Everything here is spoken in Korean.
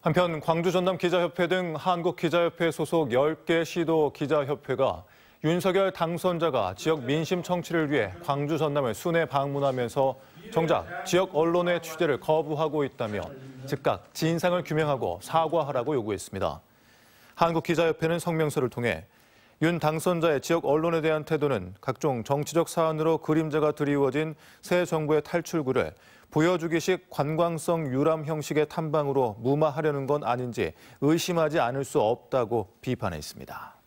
한편 광주 전남 기자협회 등 한국 기자협회 소속 10개 시도 기자협회가 윤석열 당선자가 지역 민심 청취를 위해 광주 전남을 순회 방문하면서 정작 지역 언론의 취재를 거부하고 있다며 즉각 진상을 규명하고 사과하라고 요구했습니다. 한국기자협회는 성명서를 통해 윤 당선자의 지역 언론에 대한 태도는 각종 정치적 사안으로 그림자가 드리워진 새 정부의 탈출구를 보여주기식 관광성 유람 형식의 탐방으로 무마하려는 건 아닌지 의심하지 않을 수 없다고 비판했습니다.